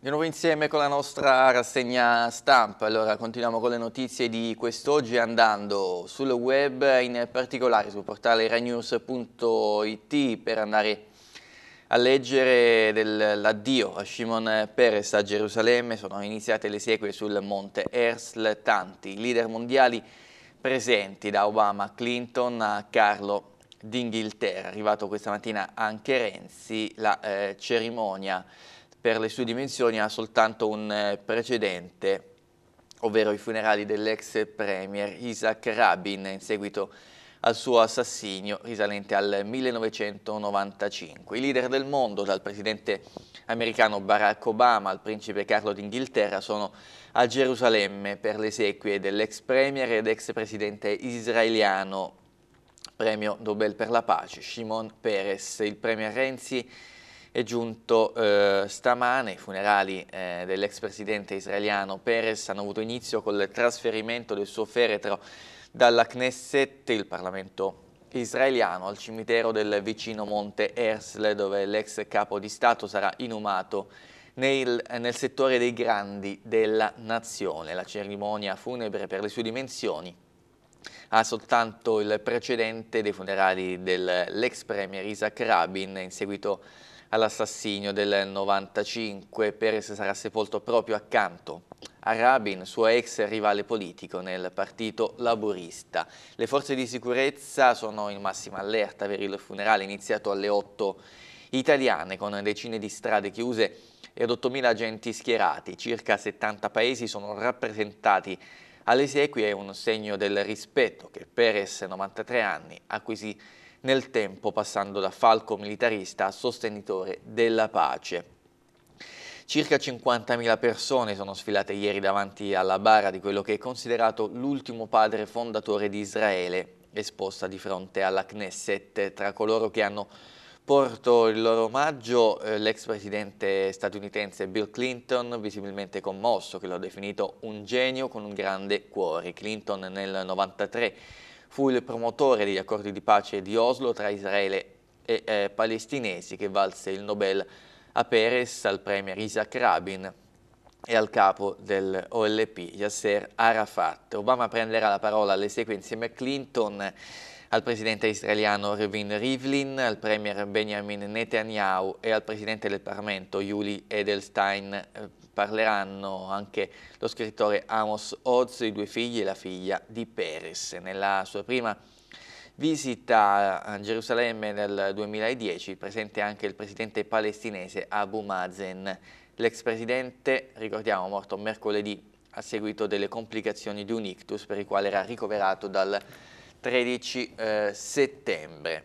Di nuovo insieme con la nostra rassegna stampa, allora continuiamo con le notizie di quest'oggi andando sul web, in particolare sul portale rainews.it per andare a leggere l'addio a Shimon Peres a Gerusalemme, sono iniziate le sequie sul monte Ersl Tanti, leader mondiali presenti da Obama a Clinton a Carlo d'Inghilterra, arrivato questa mattina anche Renzi, la eh, cerimonia per le sue dimensioni ha soltanto un eh, precedente, ovvero i funerali dell'ex premier Isaac Rabin in seguito al suo assassinio risalente al 1995. I leader del mondo, dal presidente americano Barack Obama al principe Carlo d'Inghilterra, sono a Gerusalemme per le sequie dell'ex premier ed ex presidente israeliano premio Nobel per la pace, Shimon Peres, il premier Renzi è giunto eh, stamane. I funerali eh, dell'ex presidente israeliano Peres hanno avuto inizio col trasferimento del suo feretro dalla Knesset, il Parlamento israeliano, al cimitero del vicino Monte Ersle, dove l'ex capo di Stato sarà inumato nel, nel settore dei grandi della nazione. La cerimonia funebre per le sue dimensioni ha soltanto il precedente dei funerali dell'ex premier Isaac Rabin in seguito a all'assassinio del 95. Perez sarà sepolto proprio accanto a Rabin, suo ex rivale politico nel partito laburista. Le forze di sicurezza sono in massima allerta per il funerale iniziato alle 8 italiane con decine di strade chiuse ed 8.000 agenti schierati. Circa 70 paesi sono rappresentati all'esequie, è un segno del rispetto che Perez, 93 anni, acquisì nel tempo passando da falco militarista a sostenitore della pace. Circa 50.000 persone sono sfilate ieri davanti alla bara di quello che è considerato l'ultimo padre fondatore di Israele, esposta di fronte alla Knesset tra coloro che hanno porto il loro omaggio eh, l'ex presidente statunitense Bill Clinton, visibilmente commosso, che lo ha definito un genio con un grande cuore. Clinton nel 1993 Fu il promotore degli accordi di pace di Oslo tra Israele e eh, palestinesi che valse il Nobel a Peres, al premier Isaac Rabin e al capo dell'OLP Yasser Arafat. Obama prenderà la parola alle sequenze insieme a Clinton al presidente israeliano Revin Rivlin, al premier Benjamin Netanyahu e al presidente del Parlamento Yuli Edelstein eh, parleranno anche lo scrittore Amos Oz, i due figli e la figlia di Peres. Nella sua prima visita a Gerusalemme nel 2010, presente anche il presidente palestinese Abu Mazen. L'ex presidente, ricordiamo, morto mercoledì a seguito delle complicazioni di un ictus per il quale era ricoverato dal 13 eh, settembre.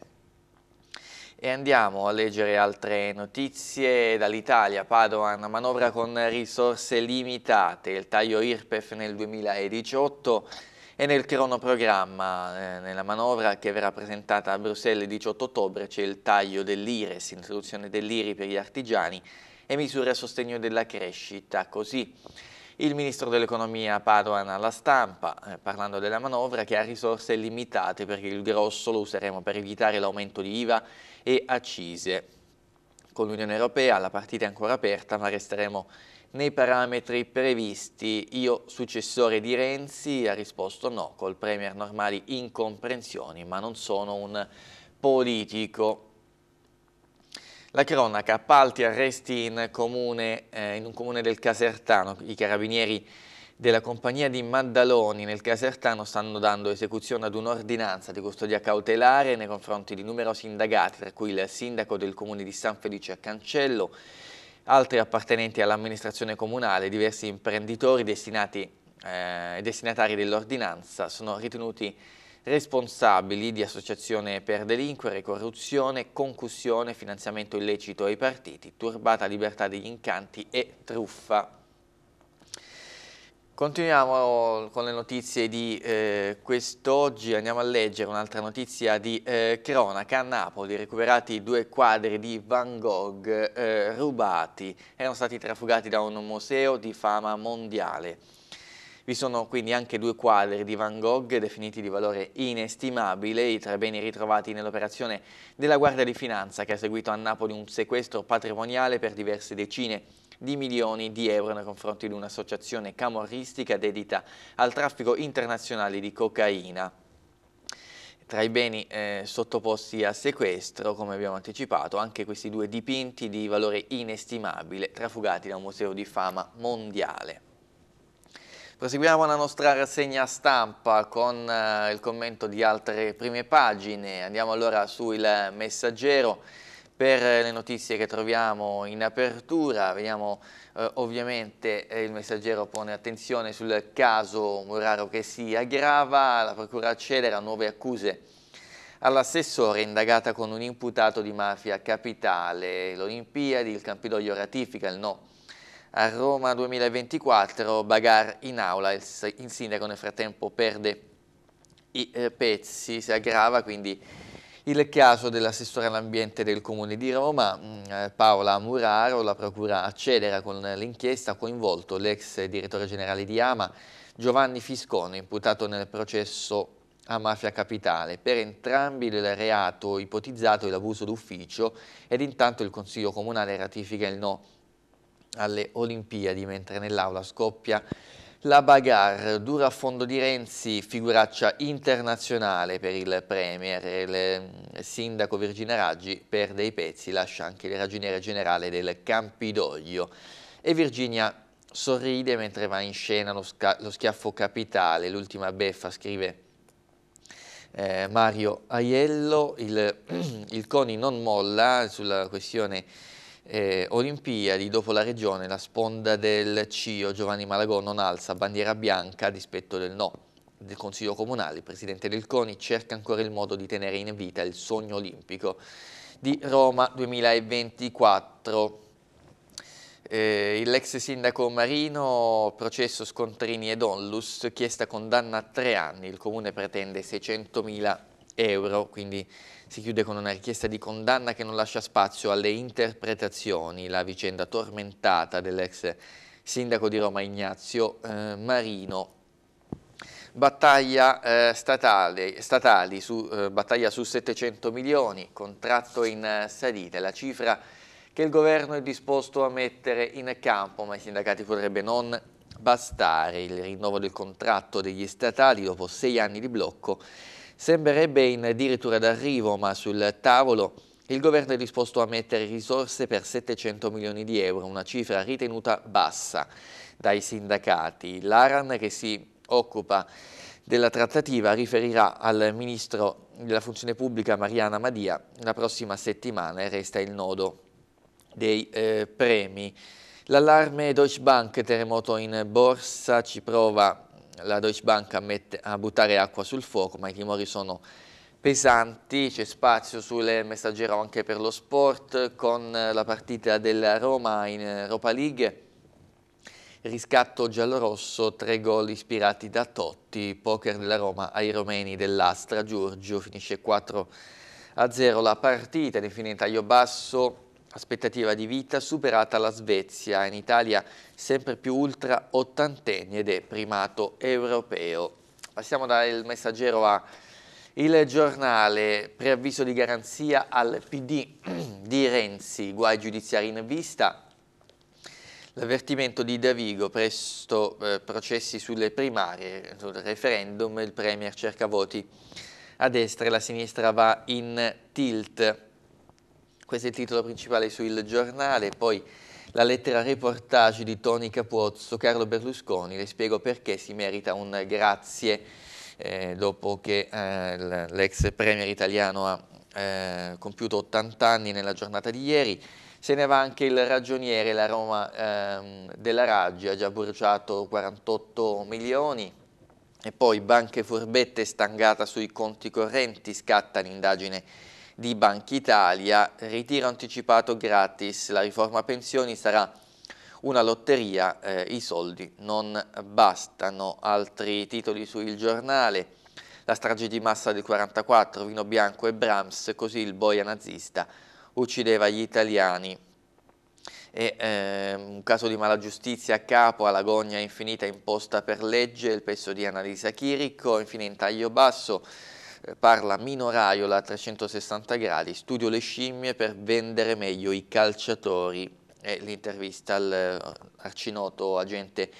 E andiamo a leggere altre notizie dall'Italia. Padoan, manovra con risorse limitate, il taglio IRPEF nel 2018 e nel cronoprogramma, eh, nella manovra che verrà presentata a Bruxelles il 18 ottobre, c'è il taglio dell'IRES, introduzione dell'IRI per gli artigiani e misure a sostegno della crescita. Così il ministro dell'economia Padoan alla stampa, eh, parlando della manovra, che ha risorse limitate perché il grosso lo useremo per evitare l'aumento di IVA e accise. Con l'Unione Europea la partita è ancora aperta, ma resteremo nei parametri previsti. Io, successore di Renzi, ha risposto no, col Premier normali incomprensioni, ma non sono un politico. La cronaca, appalti, arresti in, comune, eh, in un comune del Casertano, i carabinieri della compagnia di Maddaloni nel Casertano stanno dando esecuzione ad un'ordinanza di custodia cautelare nei confronti di numerosi indagati, tra cui il sindaco del comune di San Felice a Cancello, altri appartenenti all'amministrazione comunale, diversi imprenditori destinati, eh, destinatari dell'ordinanza sono ritenuti responsabili di associazione per delinquere, corruzione, concussione, finanziamento illecito ai partiti, turbata libertà degli incanti e truffa. Continuiamo con le notizie di eh, quest'oggi, andiamo a leggere un'altra notizia di eh, cronaca. A Napoli recuperati due quadri di Van Gogh eh, rubati, erano stati trafugati da un museo di fama mondiale. Vi sono quindi anche due quadri di Van Gogh definiti di valore inestimabile, i tre beni ritrovati nell'operazione della Guardia di Finanza che ha seguito a Napoli un sequestro patrimoniale per diverse decine di di milioni di euro nei confronti di un'associazione camorristica dedita al traffico internazionale di cocaina. Tra i beni eh, sottoposti a sequestro, come abbiamo anticipato, anche questi due dipinti di valore inestimabile, trafugati da un museo di fama mondiale. Proseguiamo la nostra rassegna stampa con eh, il commento di altre prime pagine. Andiamo allora sul messaggero per eh, le notizie che troviamo in apertura. Vediamo eh, ovviamente eh, il messaggero pone attenzione sul caso Muraro che si aggrava, la procura accelera nuove accuse all'assessore indagata con un imputato di mafia capitale, l'Olimpiadi, il Campidoglio ratifica il no. A Roma 2024, Bagar in aula, il, il sindaco nel frattempo perde i eh, pezzi, si aggrava quindi il caso dell'assessore all'ambiente del Comune di Roma, mm, eh, Paola Muraro, la procura accedera con l'inchiesta, coinvolto l'ex direttore generale di Ama, Giovanni Fiscone, imputato nel processo a Mafia Capitale. Per entrambi il reato ipotizzato è l'abuso d'ufficio ed intanto il Consiglio Comunale ratifica il no alle Olimpiadi, mentre nell'aula scoppia la bagarre, dura a fondo di Renzi, figuraccia internazionale per il Premier. Il mm, sindaco Virginia Raggi perde i pezzi, lascia anche il ragioniere generale del Campidoglio. E Virginia sorride mentre va in scena lo, lo schiaffo capitale, l'ultima beffa, scrive eh, Mario Aiello. Il, il Coni non molla sulla questione eh, Olimpiadi, dopo la regione, la sponda del CIO Giovanni Malagò non alza bandiera bianca a dispetto del no. Del Consiglio Comunale, il presidente del CONI cerca ancora il modo di tenere in vita il sogno olimpico di Roma 2024. Eh, l'ex sindaco Marino, processo Scontrini ed Onlus, chiesta condanna a tre anni, il comune pretende 600.000 euro, quindi si chiude con una richiesta di condanna che non lascia spazio alle interpretazioni, la vicenda tormentata dell'ex sindaco di Roma Ignazio eh, Marino. Battaglia, eh, statale, statali su, eh, battaglia su 700 milioni, contratto in salita, la cifra che il governo è disposto a mettere in campo, ma i sindacati potrebbe non bastare. Il rinnovo del contratto degli statali dopo sei anni di blocco Sembrerebbe in dirittura d'arrivo, ma sul tavolo il governo è disposto a mettere risorse per 700 milioni di euro, una cifra ritenuta bassa dai sindacati. L'Aran, che si occupa della trattativa, riferirà al ministro della funzione pubblica Mariana Madia la prossima settimana e resta il nodo dei eh, premi. L'allarme Deutsche Bank, terremoto in borsa, ci prova la Deutsche Bank a, mette, a buttare acqua sul fuoco, ma i timori sono pesanti, c'è spazio sulle messaggero anche per lo sport, con la partita della Roma in Europa League, riscatto giallorosso, tre gol ispirati da Totti, poker della Roma ai romeni dell'Astra, Giorgio finisce 4 a 0 la partita, ed infine in taglio basso Aspettativa di vita superata la Svezia, in Italia sempre più ultra ottantenni ed è primato europeo. Passiamo dal messaggero a il giornale, preavviso di garanzia al PD di Renzi, guai giudiziari in vista, L'avvertimento di Davigo, presto eh, processi sulle primarie, sul referendum, il Premier cerca voti a destra e la sinistra va in tilt. Questo è il titolo principale sul Giornale, poi la lettera reportage di Tony Capuozzo, Carlo Berlusconi, le spiego perché si merita un grazie eh, dopo che eh, l'ex premier italiano ha eh, compiuto 80 anni nella giornata di ieri. Se ne va anche il ragioniere, la Roma ehm, della Raggi ha già bruciato 48 milioni. E poi banche furbette stangata sui conti correnti, scatta l'indagine di Banca Italia, ritiro anticipato gratis, la riforma pensioni sarà una lotteria, eh, i soldi non bastano. Altri titoli sul giornale, la strage di massa del 44, Vino Bianco e Brahms, così il boia nazista uccideva gli italiani. E, eh, un caso di mala giustizia a capo, all'agonia infinita imposta per legge, il pezzo di Annalisa Chirico, infine in taglio basso, parla Mino Raiola a 360 gradi, studio le scimmie per vendere meglio i calciatori, è l'intervista all'arcinoto eh, agente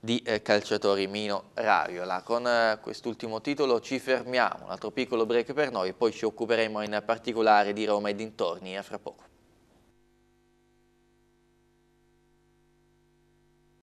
di eh, calciatori Mino Raiola. Con eh, quest'ultimo titolo ci fermiamo, un altro piccolo break per noi, poi ci occuperemo in particolare di Roma e dintorni a fra poco.